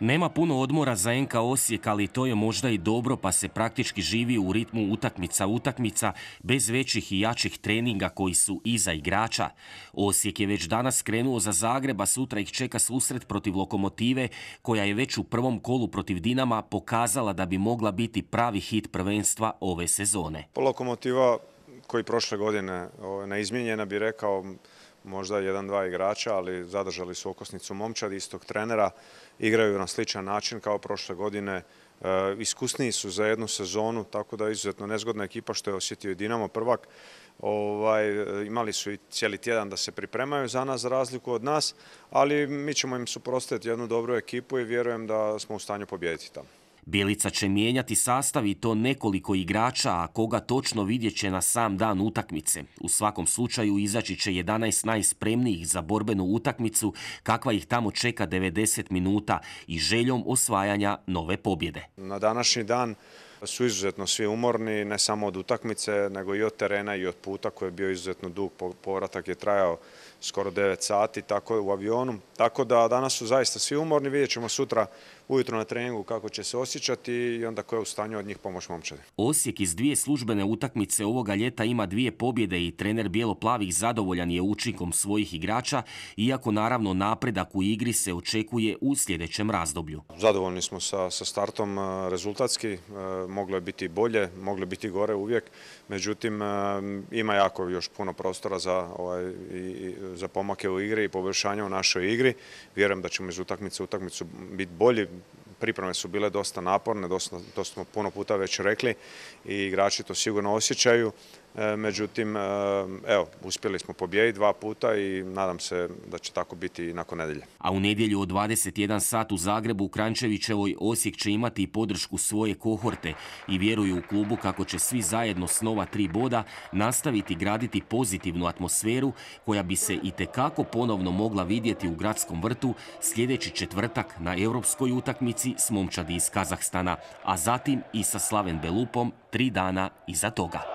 Nema puno odmora za NK Osijek, ali to je možda i dobro pa se praktički živi u ritmu utakmica-utakmica bez većih i jačih treninga koji su iza igrača. Osijek je već danas krenuo za Zagreba, sutra ih čeka susret protiv Lokomotive koja je već u prvom kolu protiv Dinama pokazala da bi mogla biti pravi hit prvenstva ove sezone. Lokomotiva koji prošle godine neizmijenjena bi rekao možda jedan, dva igrača, ali zadržali su okosnicu momčad istog trenera, igraju na sličan način kao prošle godine, e, iskusniji su za jednu sezonu, tako da je izuzetno nezgodna ekipa što je osjetio i Dinamo prvak. Ovaj, e, imali su i cijeli tjedan da se pripremaju za nas, za razliku od nas, ali mi ćemo im suprostaviti jednu dobru ekipu i vjerujem da smo u stanju pobijediti tamo. Bjelica će mijenjati sastav i to nekoliko igrača, a koga točno vidjet će na sam dan utakmice. U svakom slučaju izaći će 11 najspremnijih za borbenu utakmicu, kakva ih tamo čeka 90 minuta i željom osvajanja nove pobjede. Na današnji dan pa su izuzetno svi umorni, ne samo od utakmice, nego i od terena i od puta koji je bio izuzetno dug. Povratak je trajao skoro 9 sati tako u avionu. Tako da danas su zaista svi umorni, vidjet ćemo sutra ujutro na treningu kako će se osjećati i onda koje je u stanju od njih pomoć momčadi. Osijek iz dvije službene utakmice ovoga ljeta ima dvije pobjede i trener Bijeloplavih zadovoljan je učinkom svojih igrača, iako naravno napredak u igri se očekuje u sljedećem razdoblju. Zadovoljni smo sa, sa startom rezultatski moglo je biti bolje, moglo je biti gore uvijek, međutim e, ima jako još puno prostora za, ovaj, pomake u igri i poboljšanje u našoj igri. Vjerujem da ćemo iz utakmice u utakmicu biti bolji, pripreme su bile dosta naporne, to smo puno puta već rekli i igrači to sigurno osjećaju. E, međutim, e, evo, uspjeli smo pobijediti dva puta i nadam se da će tako biti i nakon nedelje. A u nedjelju od 21 sat u Zagrebu u Krančevićevoj Osijek će imati i podršku svoje kohorte i vjeruju u klubu kako će svi zajedno s nova tri boda nastaviti graditi pozitivnu atmosferu koja bi se i tekako ponovno mogla vidjeti u gradskom vrtu sljedeći četvrtak na europskoj utakmici s momčadi iz Kazahstana, a zatim i sa Slaven Belupom tri dana iza toga.